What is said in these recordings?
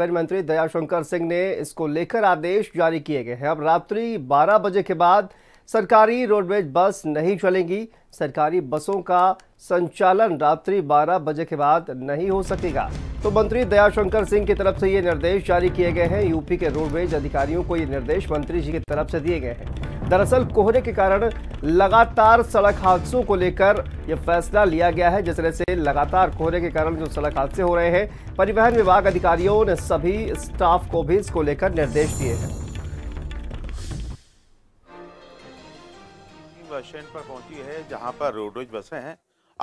मंत्री दयाशंकर सिंह ने इसको लेकर आदेश जारी किए गए हैं अब रात्रि 12 बजे के बाद सरकारी रोडवेज बस नहीं चलेंगी सरकारी बसों का संचालन रात्रि 12 बजे के बाद नहीं हो सकेगा तो मंत्री दयाशंकर सिंह की तरफ से ये निर्देश जारी किए गए हैं यूपी के रोडवेज अधिकारियों को ये निर्देश मंत्री जी की तरफ से दिए गए हैं दरअसल कोहरे के कारण लगातार सड़क हादसों को लेकर यह फैसला लिया गया है जिस तरह से लगातार कोहरे के कारण जो सड़क हादसे हो रहे हैं परिवहन विभाग अधिकारियों ने सभी स्टाफ को भी इसको लेकर निर्देश दिए हैं स्टैंड पर पहुंची है जहां पर रोडवेज बसें हैं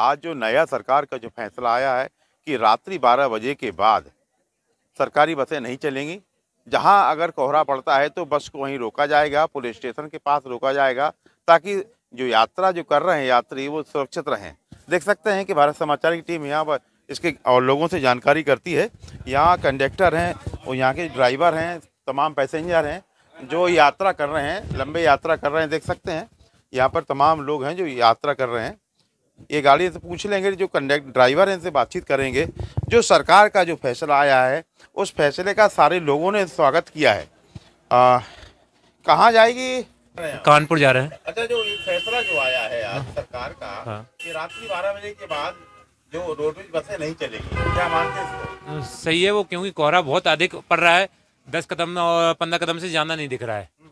आज जो नया सरकार का जो फैसला आया है कि रात्रि 12 बजे के बाद सरकारी बसें नहीं चलेंगी जहां अगर कोहरा पड़ता है तो बस को वहीं रोका जाएगा पुलिस स्टेशन के पास रोका जाएगा ताकि जो यात्रा जो कर रहे हैं यात्री वो सुरक्षित रहें देख सकते हैं कि भारत समाचार की टीम यहाँ पर इसके और लोगों से जानकारी करती है यहाँ कंडक्टर हैं और यहाँ के ड्राइवर हैं तमाम पैसेंजर हैं जो यात्रा कर रहे हैं लंबे यात्रा कर रहे हैं देख सकते हैं यहाँ पर तमाम लोग हैं जो यात्रा कर रहे हैं ये गाड़ी से पूछ लेंगे जो कंडक्ट ड्राइवर हैं इनसे बातचीत करेंगे जो सरकार का जो फैसला आया है उस फैसले का सारे लोगों ने स्वागत किया है कहाँ जाएगी कानपुर जा रहे हैं अच्छा जो फैसला जो आया है आज हाँ। सरकार का हाँ। कि रात्रि बारह बजे के बाद जो रोडवेज बसें नहीं चलेगी क्या मानते हैं सही है वो क्योंकि कोहरा बहुत अधिक पड़ रहा है दस कदम और पंद्रह कदम से ज़्यादा नहीं दिख रहा है हम्म।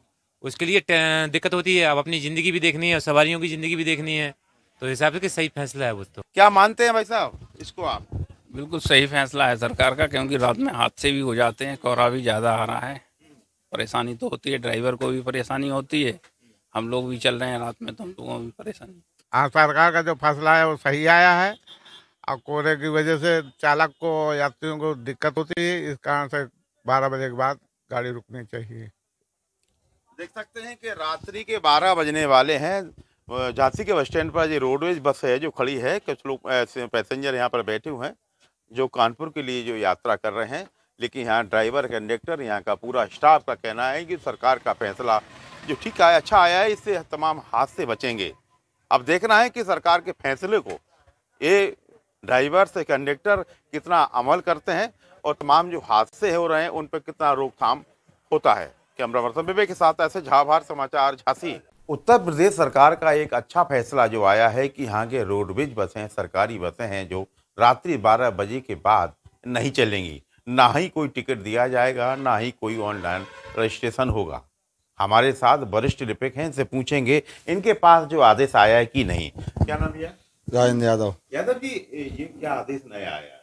उसके लिए दिक्कत होती है अब अपनी ज़िंदगी भी देखनी है सवारियों की ज़िंदगी भी देखनी है तो हिसाब से सही फैसला है वो तो क्या मानते हैं भाई साहब इसको आप बिल्कुल सही फैसला है सरकार का क्योंकि रात में हादसे भी हो जाते हैं कोहरा भी ज़्यादा आ रहा है परेशानी तो होती है ड्राइवर को भी परेशानी होती है हम लोग भी चल रहे हैं रात में तो हम लोगों को भी परेशानी हाँ सरकार का जो फैसला है वो सही आया है और कोहरे की वजह से चालक को यात्रियों को दिक्कत होती है इस कारण से बारह बजे के बाद गाड़ी रुकनी चाहिए देख सकते हैं कि रात्रि के बारह बजने वाले हैं झांसी के बस स्टैंड पर ये रोडवेज बस है जो खड़ी है कुछ लोग पैसेंजर यहाँ पर बैठे हुए हैं जो कानपुर के लिए जो यात्रा कर रहे हैं लेकिन यहाँ ड्राइवर कंडक्टर यहाँ का पूरा स्टाफ का कहना है कि सरकार का फैसला जो ठीक आया अच्छा आया है इससे तमाम हादसे बचेंगे अब देखना है कि सरकार के फैसले को ये ड्राइवर से कंडक्टर कितना अमल करते हैं और तमाम जो हादसे हो रहे हैं उन पर कितना रोकथाम होता है कैमरा पर्सन बेबे के साथ ऐसे झाभार समाचार झांसी उत्तर प्रदेश सरकार का एक अच्छा फैसला जो आया है कि यहाँ के रोडवेज बसें सरकारी बसें हैं जो रात्रि 12 बजे के बाद नहीं चलेंगी ना ही कोई टिकट दिया जाएगा ना ही कोई ऑनलाइन रजिस्ट्रेशन होगा हमारे साथ वरिष्ठ लिपिक हैं इनसे पूछेंगे इनके पास जो आदेश आया है कि नहीं क्या नाम भैया राजेंद्र यादव यादव जी ये क्या आदेश नया आया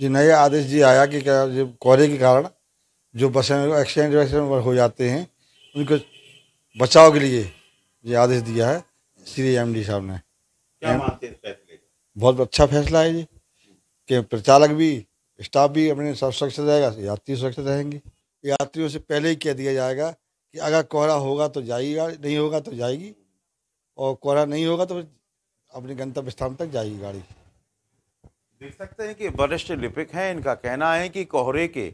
जी नया आदेश जी आया कि क्या जो कोहरे के कारण जो बसें एक्सीडेंट हो जाते हैं उनको बचाव के लिए ये आदेश दिया है श्री एम डी साहब ने क्या बहुत अच्छा फैसला है जी कि प्रचालक भी स्टाफ भी अपने सब सुरक्षित रहेगा यात्री सुरक्षित रहेंगे यात्रियों से पहले ही कह दिया जाएगा कि अगर कोहरा होगा तो जाएगा नहीं होगा तो जाएगी और कोहरा नहीं होगा तो अपने गंतव्य स्थान तक जाएगी गाड़ी देख सकते हैं कि वरिष्ठ लिपिक हैं इनका कहना है कि कोहरे के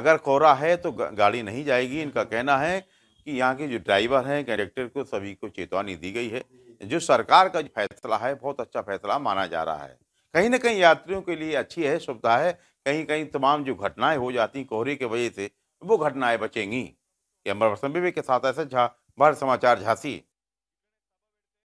अगर कोहरा है तो गाड़ी नहीं जाएगी इनका कहना है कि यहाँ के जो ड्राइवर हैं कंडक्टर को सभी को चेतावनी दी गई है जो सरकार का जो फैसला है बहुत अच्छा फैसला माना जा रहा है कहीं ना कहीं यात्रियों के लिए अच्छी है सुविधा है कहीं कहीं तमाम जो घटनाएं हो जाती कोहरे की वजह से वो घटनाएं बचेंगी अमर भी के साथ ऐसा झा भर समाचार झांसी